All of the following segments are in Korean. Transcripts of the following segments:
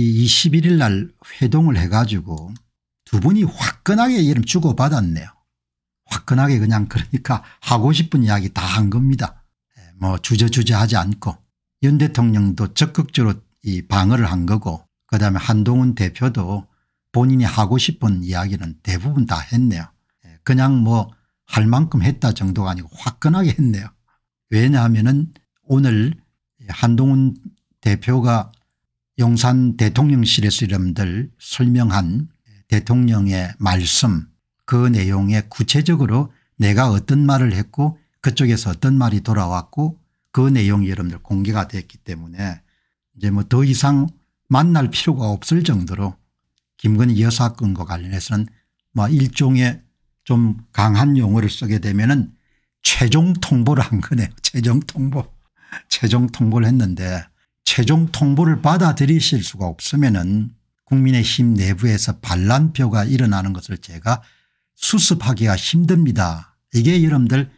이 21일 날 회동을 해 가지고 두 분이 화끈하게 이름 주고받았네요. 화끈하게 그냥 그러니까 하고 싶은 이야기 다 한 겁니다. 예, 뭐 주저주저하지 않고 윤 대통령도 적극적으로 이 방어를 한 거고 그다음에 한동훈 대표도 본인이 하고 싶은 이야기는 대부분 다 했네요. 예, 그냥 뭐 할 만큼 했다 정도가 아니고 화끈하게 했네요. 왜냐하면 은 오늘 한동훈 대표가 용산 대통령실에서 여러분들 설명한 대통령의 말씀 그 내용에 구체적으로 내가 어떤 말을 했고 그쪽에서 어떤 말이 돌아왔고 그 내용이 여러분들 공개가 됐기 때문에 이제 뭐 더 이상 만날 필요가 없을 정도로 김건희 여사건과 관련해서는 뭐 일종의 좀 강한 용어를 쓰게 되면은 최종 통보를 한 거네요. 최종 통보. 최종 통보를 했는데 최종 통보를 받아들이실 수가 없으면은 국민의힘 내부에서 반란표가 일어나는 것을 제가 수습하기가 힘듭니다. 이게 여러분들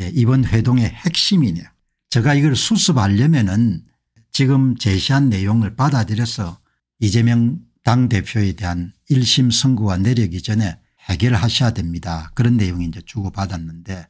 예, 이번 회동의 핵심이네요. 제가 이걸 수습하려면은 지금 제시한 내용을 받아들여서 이재명 당대표에 대한 1심 선고가 내리기 전에 해결하셔야 됩니다. 그런 내용이 이제 주고받았는데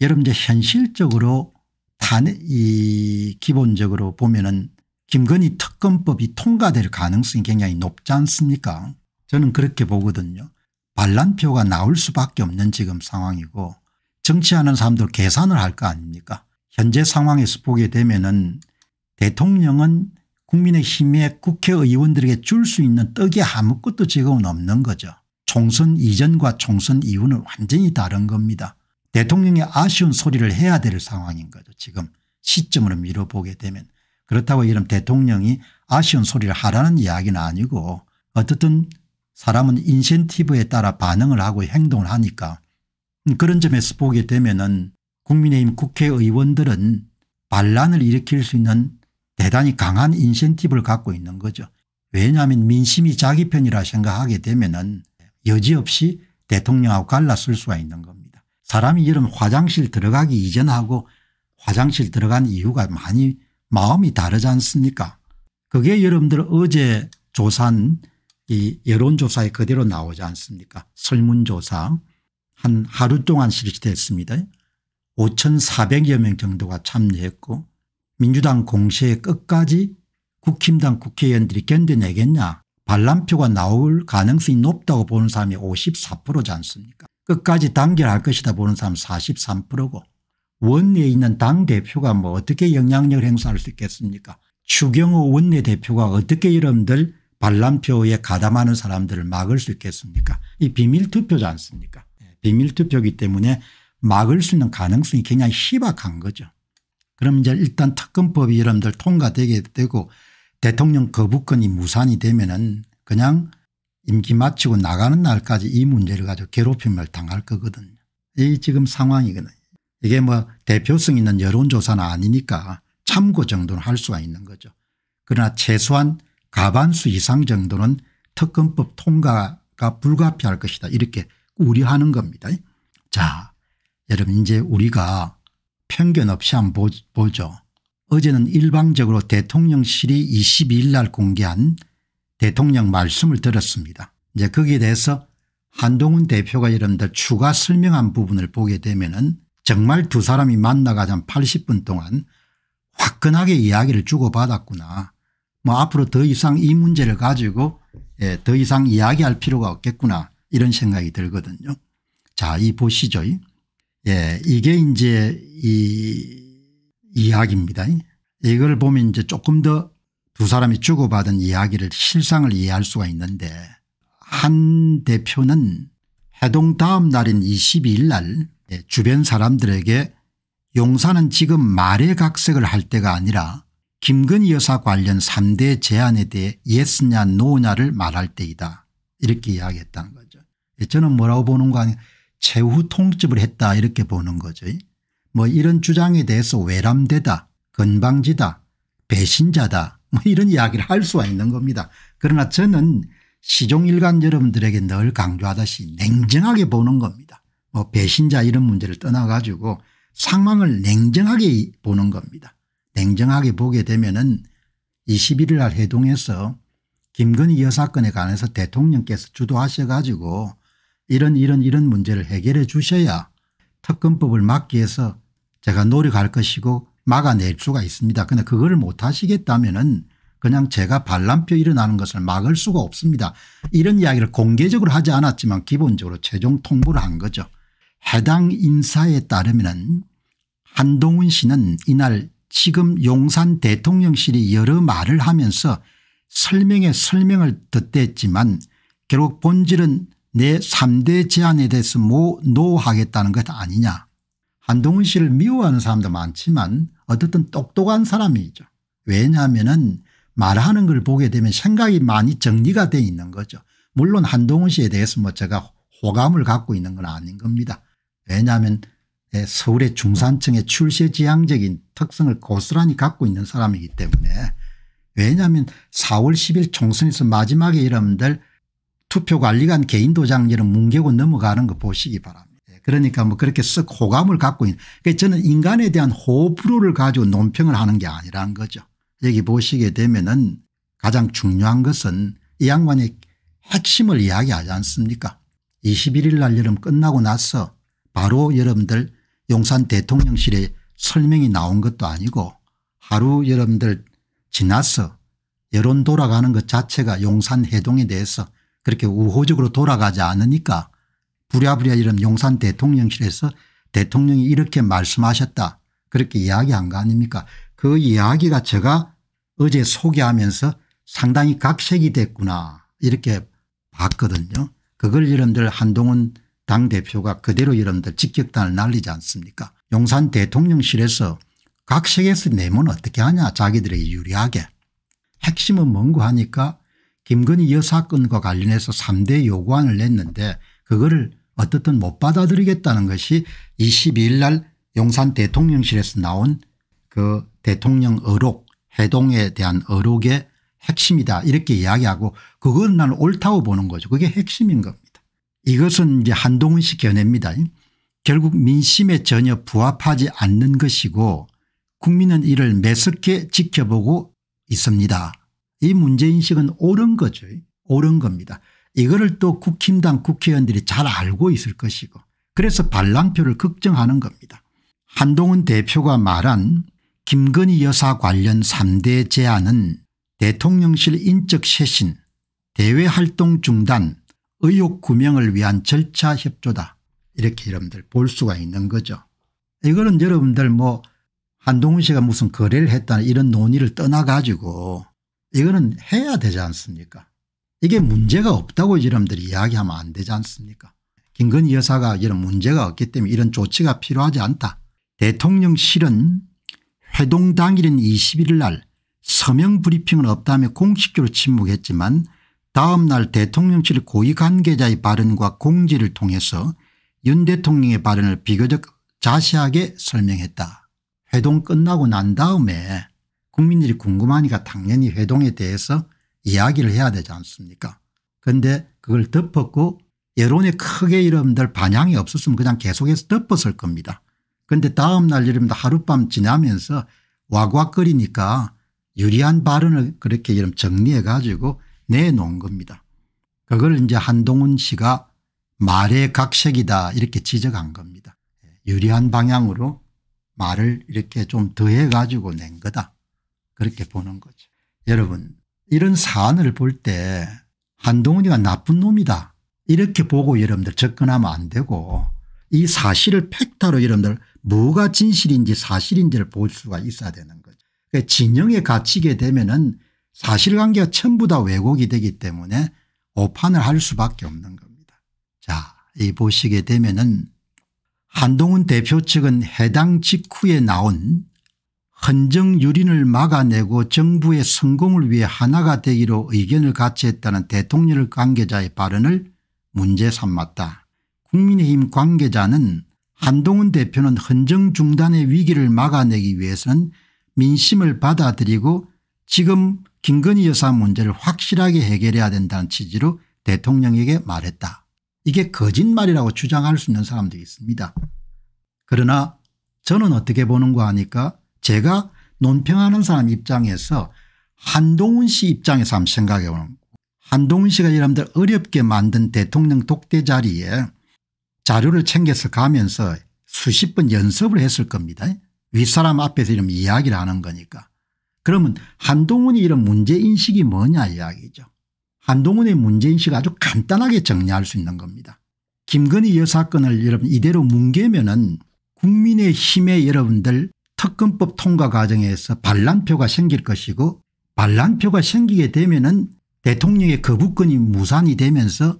여러분 이제 현실적으로 탄이 기본적으로 보면은 김건희 특검법이 통과될 가능성이 굉장히 높지 않습니까 저는 그렇게 보거든요. 반란표가 나올 수밖에 없는 지금 상황이고 정치하는 사람들 계산을 할 거 아닙니까 현재 상황에서 보게 되면 은 대통령은 국민의힘의 국회의원들에게 줄 수 있는 떡이 아무것도 지금은 없는 거죠. 총선 이전과 총선 이후는 완전히 다른 겁니다. 대통령의 아쉬운 소리를 해야 될 상황인 거죠. 지금 시점으로 미뤄보게 되면 그렇다고 이런 대통령이 아쉬운 소리를 하라는 이야기는 아니고 어떻든 사람은 인센티브에 따라 반응을 하고 행동을 하니까 음, 그런 점에서 보게 되면 은 국민의힘 국회의원들은 반란을 일으킬 수 있는 대단히 강한 인센티브를 갖고 있는 거죠. 왜냐하면 민심이 자기 편이라 생각하게 되면 은 여지없이 대통령하고 갈라쓸 수가 있는 겁니다. 사람이 이런 화장실 들어가기 이전하고 화장실 들어간 이유가 많이 마음이 다르지 않습니까 그게 여러분들 어제 조사한 이 여론조사에 그대로 나오지 않습니까 설문조사 한 하루 동안 실시됐습니다. 5,400여 명 정도가 참여했고 민주당 공시의 끝까지 국힘당 국회의원들이 견뎌내겠냐 반란표가 나올 가능성이 높다고 보는 사람이 54%지 않습니까 끝까지 단결할 것이다 보는 사람 43%고 원내에 있는 당대표가 뭐 어떻게 영향력을 행사할 수 있겠습니까 추경호 원내대표가 어떻게 여러분들 반란표에 가담하는 사람들을 막을 수 있겠습니까 이 비밀투표지 않습니까 예, 비밀투표기 때문에 막을 수 있는 가능성이 굉장히 희박한 거죠. 그럼 이제 일단 특검법이 여러분들 통과되게 되고 대통령 거부권이 무산이 되면은 그냥 임기 마치고 나가는 날까지 이 문제를 가지고 괴롭힘을 당할 거거든요. 이 지금 상황이거든요. 이게 뭐 대표성 있는 여론조사는 아니니까 참고 정도는 할 수가 있는 거죠. 그러나 최소한 가반수 이상 정도는 특검법 통과가 불가피할 것이다 이렇게 우려하는 겁니다. 자 여러분 이제 우리가 편견 없이 한번 보죠. 어제는 일방적으로 대통령실이 22일 날 공개한 대통령 말씀을 들었습니다. 이제 거기에 대해서 한동훈 대표가 여러분들 추가 설명한 부분을 보게 되면은 정말 두 사람이 만나가자 한 80분 동안 화끈하게 이야기를 주고받았구나. 뭐 앞으로 더 이상 이 문제를 가지고 예, 더 이상 이야기할 필요가 없겠구나 이런 생각이 들거든요. 자, 이 보시죠. 예, 이게 이제 이 이야기입니다. 이걸 보면 이제 조금 더 두 사람이 주고받은 이야기를 실상을 이해할 수가 있는데 한 대표는 해동 다음 날인 22일 날 예, 주변 사람들에게 용사는 지금 말의 각색을 할 때가 아니라 김건희 여사 관련 3대 제안에 대해 예스냐 노냐를 말할 때이다 이렇게 이야기했다는 거죠. 예, 저는 뭐라고 보는 거 아니에요. 최후 통집을 했다 이렇게 보는 거죠. 뭐 이런 주장에 대해서 외람되다 건방지다 배신자다 뭐 이런 이야기를 할 수가 있는 겁니다. 그러나 저는 시종일관 여러분들에게 늘 강조하듯이 냉정하게 보는 겁니다. 뭐 배신자 이런 문제를 떠나가지고 상황을 냉정하게 보는 겁니다. 냉정하게 보게 되면은 21일 날 해동에서 김건희 여사 건에 관해서 대통령께서 주도하셔 가지고 이런 이런 이런 문제를 해결해 주셔야 특검법을 막기 위해서 제가 노력할 것이고 막아낼 수가 있습니다. 그런데 그걸 못하시겠다면 은 그냥 제가 반란표 일어나는 것을 막을 수가 없습니다. 이런 이야기를 공개적으로 하지 않았지만 기본적으로 최종 통보를 한 거죠. 해당 인사에 따르면 한동훈 씨는 이날 지금 용산 대통령실이 여러 말을 하면서 설명에 설명을 듣댔지만 결국 본질은 내 3대 제안에 대해서 뭐 노하겠다는 것 아니냐. 한동훈 씨를 미워하는 사람도 많지만 어쨌든 똑똑한 사람이죠. 왜냐하면 말하는 걸 보게 되면 생각이 많이 정리가 돼 있는 거죠. 물론 한동훈 씨에 대해서 뭐 제가 호감을 갖고 있는 건 아닌 겁니다. 왜냐하면 예, 서울의 중산층의 출세지향적인 특성을 고스란히 갖고 있는 사람이기 때문에 왜냐하면 4월 10일 총선에서 마지막에 여러분들 투표관리관 개인도장 이런 뭉개고 넘어가는 거 보시기 바랍니다. 예, 그러니까 뭐 그렇게 썩 호감을 갖고 있는 그러니까 저는 인간에 대한 호불호를 가지고 논평을 하는 게 아니라는 거죠. 여기 보시게 되면은 가장 중요한 것은 이 양반의 핵심을 이야기하지 않습니까 21일 날 여름 끝나고 나서 바로 여러분들 용산 대통령실에 설명이 나온 것도 아니고 하루 여러분들 지나서 여론 돌아가는 것 자체가 용산 해동에 대해서 그렇게 우호적으로 돌아가지 않으니까 부랴부랴 이런 용산 대통령실에서 대통령이 이렇게 말씀하셨다 그렇게 이야기한 거 아닙니까 그 이야기가 제가 어제 소개하면서 상당히 각색이 됐구나 이렇게 봤거든요. 그걸 여러분들 한동훈 당대표가 그대로 여러분들 직격탄을 날리지 않습니까 용산 대통령실에서 각세에서 내면 어떻게 하냐 자기들에게 유리하게 핵심은 뭔고 하니까 김건희 여사건과 관련해서 3대 요구안을 냈는데 그거를 어떻든 못 받아들이겠다는 것이 22일 날 용산 대통령실에서 나온 그 대통령 어록 해동에 대한 어록의 핵심이다 이렇게 이야기하고 그건 나는 옳다고 보는 거죠. 그게 핵심인 겁니다. 이것은 이제 한동훈 씨 견해입니다. 결국 민심에 전혀 부합하지 않는 것이고 국민은 이를 매섭게 지켜보고 있습니다. 이 문제인식은 옳은 거죠. 옳은 겁니다. 이거를 또 국힘당 국회의원들이 잘 알고 있을 것이고 그래서 반란표를 걱정하는 겁니다. 한동훈 대표가 말한 김건희 여사 관련 3대 제안은 대통령실 인적 쇄신, 대외활동 중단, 의혹 구명을 위한 절차 협조다 이렇게 여러분들 볼 수가 있는 거죠. 이거는 여러분들 뭐 한동훈 씨가 무슨 거래를 했다는 이런 논의를 떠나가지고 이거는 해야 되지 않습니까 이게 문제가 없다고 여러분들이 이야기하면 안 되지 않습니까 김건희 여사가 이런 문제가 없기 때문에 이런 조치가 필요하지 않다. 대통령실은 회동 당일인 21일 날 서명 브리핑은 없다며 공식적으로 침묵했지만 다음 날 대통령실 고위 관계자의 발언과 공지를 통해서 윤 대통령의 발언을 비교적 자세하게 설명했다. 회동 끝나고 난 다음에 국민들이 궁금하니까 당연히 회동에 대해서 이야기를 해야 되지 않습니까 그런데 그걸 덮었고 여론에 크게 이름들 반향이 없었으면 그냥 계속해서 덮었을 겁니다. 그런데 다음 날 이름들 하룻밤 지나면서 와곽거리니까 유리한 발언을 그렇게 이름 정리해 가지고 내놓은 겁니다. 그걸 이제 한동훈 씨가 말의 각색이다 이렇게 지적한 겁니다. 예, 유리한 방향으로 말을 이렇게 좀 더해 가지고 낸 거다 그렇게 보는 거죠. 여러분 이런 사안을 볼 때 한동훈이가 나쁜 놈이다 이렇게 보고 여러분들 접근하면 안 되고 이 사실을 팩타로 여러분들 뭐가 진실인지 사실인지를 볼 수가 있어야 되는 거죠. 그러니까 진영에 갇히게 되면 은 사실관계가 전부 다 왜곡이 되기 때문에 오판을 할 수밖에 없는 겁니다. 자, 이 보시게 되면은 한동훈 대표 측은 해당 직후에 나온 헌정 유린을 막아내고 정부의 성공을 위해 하나가 되기로 의견을 같이 했다는 대통령 관계자의 발언을 문제 삼았다. 국민의힘 관계자는 한동훈 대표는 헌정 중단의 위기를 막아내기 위해서는 민심을 받아들이고 지금 김건희 여사 문제를 확실하게 해결해야 된다는 취지로 대통령에게 말했다. 이게 거짓말이라고 주장할 수 있는 사람들이 있습니다. 그러나 저는 어떻게 보는거 하니까 제가 논평하는 사람 입장에서 한동훈 씨 입장에서 한번 생각해 보는 한동훈 씨가 여러분들 어렵게 만든 대통령 독대 자리에 자료를 챙겨서 가면서 수십 번 연습을 했을 겁니다. 윗사람 앞에서 이런 이야기를 하는 거니까. 그러면 한동훈이 이런 문제인식이 뭐냐 이야기죠. 한동훈의 문제인식 아주 간단하게 정리할 수 있는 겁니다. 김건희 여 사건을 여러분 이대로 뭉개면 은 국민의힘의 여러분들 특검법 통과 과정에서 반란표가 생길 것이고 반란표가 생기게 되면 은 대통령의 거부권이 무산이 되면서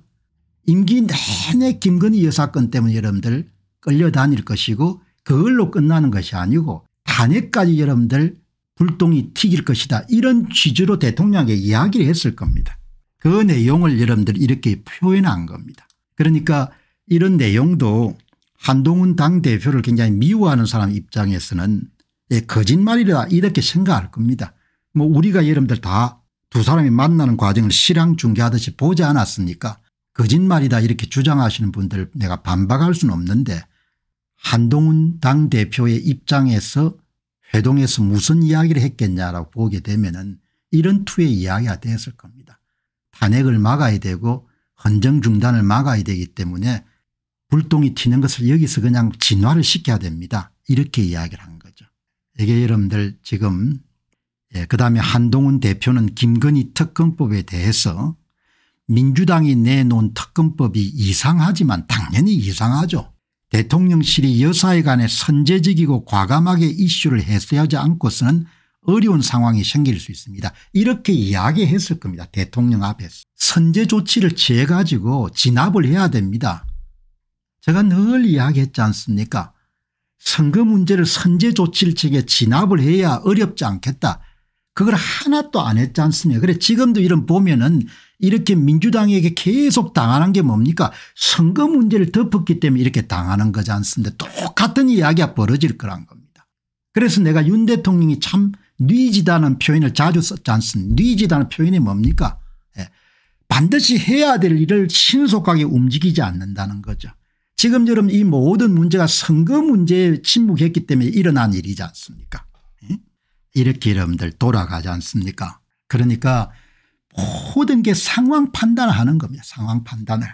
임기 내내 김건희 여사건 때문에 여러분들 끌려다닐 것이고 그걸로 끝나는 것이 아니고 단핵까지 여러분들 불똥이 튀길 것이다 이런 취지로 대통령에게 이야기를 했을 겁니다. 그 내용을 여러분들 이렇게 표현한 겁니다. 그러니까 이런 내용도 한동훈 당대표를 굉장히 미워하는 사람 입장에서는 예, 거짓말이다 이렇게 생각할 겁니다. 뭐 우리가 여러분들 다 두 사람이 만나는 과정을 실황 중계하듯이 보지 않았습니까 거짓말이다 이렇게 주장하시는 분들 내가 반박할 수는 없는데 한동훈 당대표의 입장에서 회동에서 무슨 이야기를 했겠냐라고 보게 되면은 이런 투의 이야기가 되었을 겁니다. 탄핵을 막아야 되고 헌정 중단을 막아야 되기 때문에 불똥이 튀는 것을 여기서 그냥 진화를 시켜야 됩니다. 이렇게 이야기를 한 거죠. 이게 여러분들 지금 예, 그다음에 한동훈 대표는 김건희 특검법에 대해서 민주당이 내놓은 특검법이 이상하지만 당연히 이상하죠. 대통령실이 여사에 관해 선제적이고 과감하게 이슈를 해소하지 않고서는 어려운 상황이 생길 수 있습니다. 이렇게 이야기했을 겁니다. 대통령 앞에서. 선제 조치를 취해 가지고 진압을 해야 됩니다. 제가 늘 이야기했지 않습니까 선거 문제를 선제 조치를 치게 진압을 해야 어렵지 않겠다. 그걸 하나도 안 했지 않습니까 그래 지금도 이런 보면은 이렇게 민주당에게 계속 당하는 게 뭡니까 선거 문제를 덮었기 때문에 이렇게 당하는 거지 않습니까 똑같은 이야기가 벌어질 거란 겁니다. 그래서 내가 윤 대통령이 참 뉘지다는 표현을 자주 썼지 않습니까 뉘지다는 표현이 뭡니까 예. 반드시 해야 될 일을 신속하게 움직이지 않는다는 거죠. 지금 여러이 모든 문제가 선거 문제에 침묵했기 때문에 일어난 일이지 않습니까 이렇게 여러분들 돌아가지 않습니까 그러니까 모든 게 상황 판단하는 겁니다. 상황 판단을.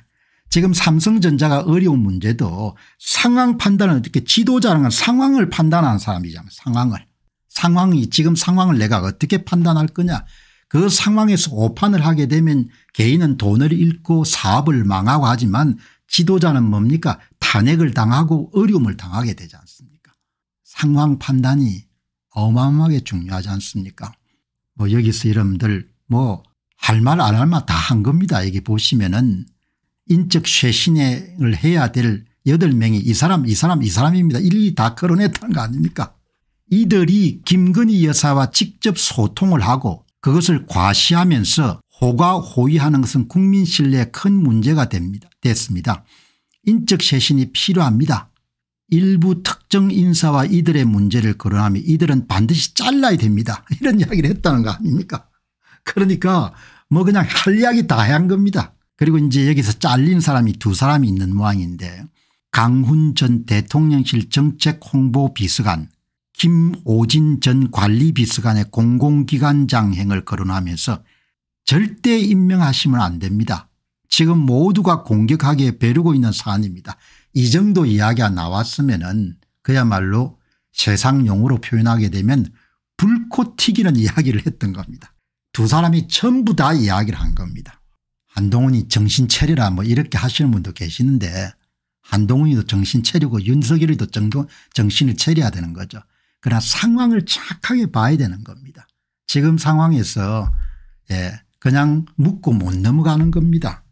지금 삼성전자가 어려운 문제도 상황 판단을 어떻게 지도자는 상황을 판단하는 사람이잖아요. 상황을. 상황이 지금 상황을 내가 어떻게 판단할 거냐. 그 상황에서 오판을 하게 되면 개인은 돈을 잃고 사업을 망하고 하지만 지도자는 뭡니까 탄핵을 당하고 어려움을 당하게 되지 않습니까 상황 판단이 어마어마하게 중요하지 않습니까 뭐 여기서 여러분들 뭐할 말 안 할 말 다 한 겁니다. 여기 보시면은 인적 쇄신을 해야 될여 명이 이 사람 이 사람 이 사람입니다. 일일이 다 거론했다는 거 아닙니까 이들이 김건희 여사와 직접 소통을 하고 그것을 과시하면서 호가호위하는 것은 국민 신뢰에 큰 문제가 됩니다. 됐습니다. 인적 쇄신이 필요합니다. 일부 특정 인사와 이들의 문제를 거론하며 이들은 반드시 잘라야 됩니다. 이런 이야기를 했다는 거 아닙니까 그러니까 뭐 그냥 할 이야기 다 한 겁니다. 그리고 이제 여기서 잘린 사람이 두 사람이 있는 모양인데 강훈 전 대통령실 정책홍보비서관 김오진 전 관리비서관의 공공기관장행을 거론하면서 절대 임명하시면 안 됩니다. 지금 모두가 공격하기에 배르고 있는 사안입니다. 이 정도 이야기가 나왔으면은 그야말로 세상 용으로 표현하게 되면 불꽃 튀기는 이야기를 했던 겁니다. 두 사람이 전부 다 이야기를 한 겁니다. 한동훈이 정신 체리라뭐 이렇게 하시는 분도 계시는데 한동훈이도 정신 체리고 윤석열이도 정도 정신을 리려야 되는 거죠. 그러나 상황을 착하게 봐야 되는 겁니다. 지금 상황에서 예 그냥 묻고 못 넘어가는 겁니다.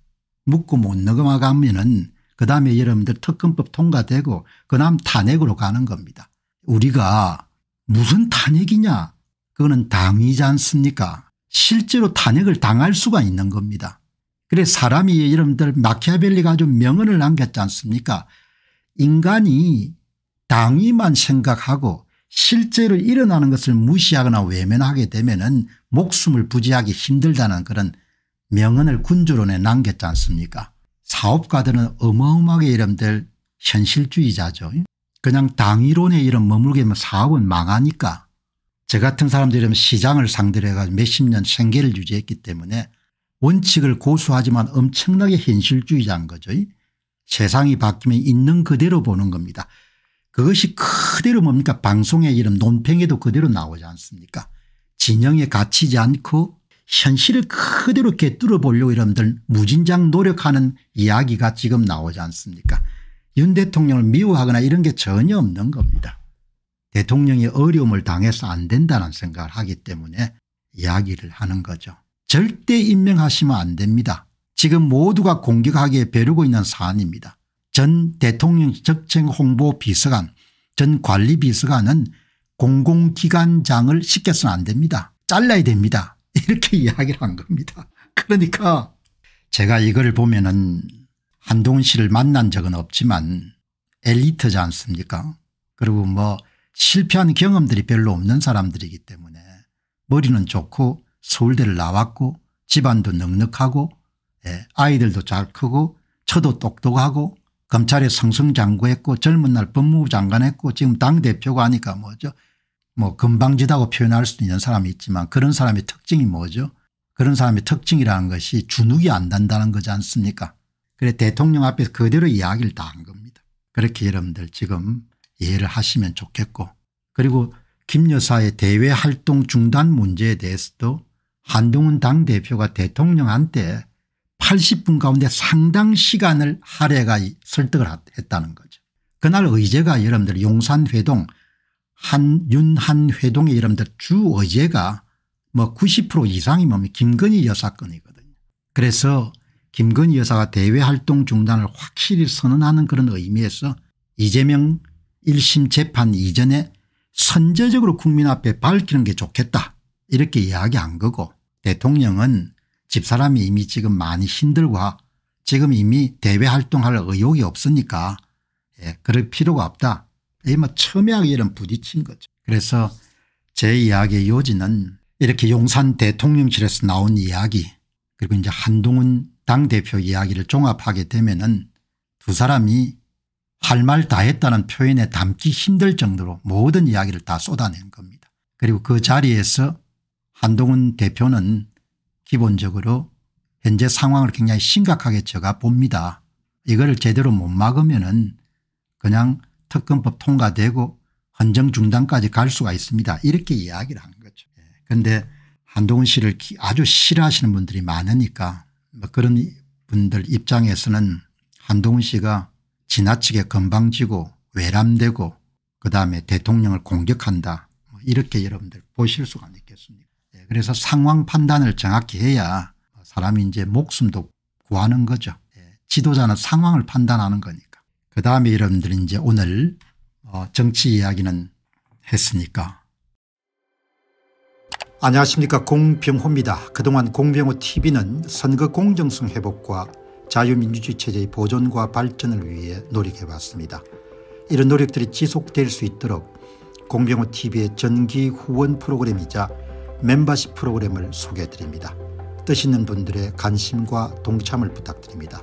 묻고 못 넘어가면은 그다음에 여러분들 특검법 통과되고 그다음 탄핵으로 가는 겁니다. 우리가 무슨 탄핵이냐 그거는 당이지 않습니까 실제로 탄핵을 당할 수가 있는 겁니다. 그래 사람이 여러분들 마키아벨리가 아주 명언을 남겼지 않습니까 인간이 당위만 생각하고 실제로 일어나는 것을 무시하거나 외면하게 되면 은 목숨을 부지하기 힘들다는 그런 명언을 군주론에 남겼지 않습니까 사업가들은 어마어마하게 이름들 현실주의자죠. 그냥 당이론에 이름 머물게면 사업은 망하니까 저 같은 사람들이면 시장을 상대로 해가지고 몇십 년 생계를 유지했기 때문에 원칙을 고수하지만 엄청나게 현실주의자인 거죠. 세상이 바뀌면 있는 그대로 보는 겁니다. 그것이 그대로 뭡니까 방송의 이름 논평에도 그대로 나오지 않습니까 진영에 갇히지 않고 현실을 그대로 꿰뚫어 보려고 여러분들 무진장 노력하는 이야기가 지금 나오지 않습니까 윤 대통령을 미워하거나 이런 게 전혀 없는 겁니다. 대통령이 어려움을 당해서 안 된다는 생각을 하기 때문에 이야기를 하는 거죠. 절대 임명하시면 안 됩니다. 지금 모두가 공격하기에 배르고 있는 사안입니다. 전 대통령 적청 홍보 비서관 전 관리 비서관은 공공기관장을 시켜서는 안 됩니다. 잘라야 됩니다. 이렇게 이야기를 한 겁니다. 그러니까 제가 이걸 보면은 한동훈 씨를 만난 적은 없지만 엘리트지 않습니까 그리고 뭐 실패한 경험들이 별로 없는 사람들이기 때문에 머리는 좋고 서울대를 나왔고 집안도 넉넉하고 예, 아이들도 잘 크고 저도 똑똑하고 검찰에 성승장구했고 젊은 날 법무부 장관했고 지금 당대표가 하니까 뭐죠 뭐 금방지다고 표현할 수도 있는 사람이 있지만 그런 사람의 특징이 뭐죠 그런 사람의 특징이라는 것이 주눅이 안 단다는 거지 않습니까 그래 대통령 앞에서 그대로 이야기를 다 한 겁니다. 그렇게 여러분들 지금 이해를 하시면 좋겠고 그리고 김 여사의 대외 활동 중단 문제에 대해서도 한동훈 당대표가 대통령한테 80분 가운데 상당 시간을 할애가 설득을 했다는 거죠. 그날 의제가 여러분들 용산회동 한 윤한회동의 이름들 주어제가뭐 90% 이상이 면 김건희 여사 건이거든요. 그래서 김건희 여사가 대외활동 중단을 확실히 선언하는 그런 의미에서 이재명 1심 재판 이전에 선제적으로 국민 앞에 밝히는 게 좋겠다 이렇게 이야기한 거고 대통령은 집사람이 이미 지금 많이 힘들고 지금 이미 대외활동할 의욕이 없으니까 예, 그럴 필요가 없다 이뭐 게 첨예하게는 부딪힌 거죠. 그래서 제 이야기의 요지는 이렇게 용산 대통령실에서 나온 이야기 그리고 이제 한동훈 당대표 이야기를 종합하게 되면은 두 사람이 할 말 다 했다는 표현에 담기 힘들 정도로 모든 이야기를 다 쏟아낸 겁니다. 그리고 그 자리에서 한동훈 대표는 기본적으로 현재 상황을 굉장히 심각하게 제가 봅니다. 이거를 제대로 못 막으면 은 그냥 특검법 통과되고 헌정 중단까지 갈 수가 있습니다. 이렇게 이야기를 한 거죠. 그런데 예. 한동훈 씨를 아주 싫어하시는 분들이 많으니까 뭐 그런 분들 입장에서는 한동훈 씨가 지나치게 건방지고 외람되고 그다음에 대통령을 공격한다 뭐 이렇게 여러분들 보실 수가 있겠습니다. 예. 그래서 상황 판단을 정확히 해야 사람이 이제 목숨도 구하는 거죠. 예. 지도자는 상황을 판단하는 거니까. 그다음에 여러분들이 제 오늘 어, 정치 이야기는 했으니까. 안녕하십니까 공병호입니다. 그동안 공병호 tv는 선거 공정성 회복과 자유민주주의 체제의 보존과 발전을 위해 노력해왔습니다. 이런 노력들이 지속될 수 있도록 공병호 tv의 전기 후원 프로그램이자 멤버십 프로그램을 소개해드립니다. 뜻 있는 분들의 관심과 동참을 부탁드립니다.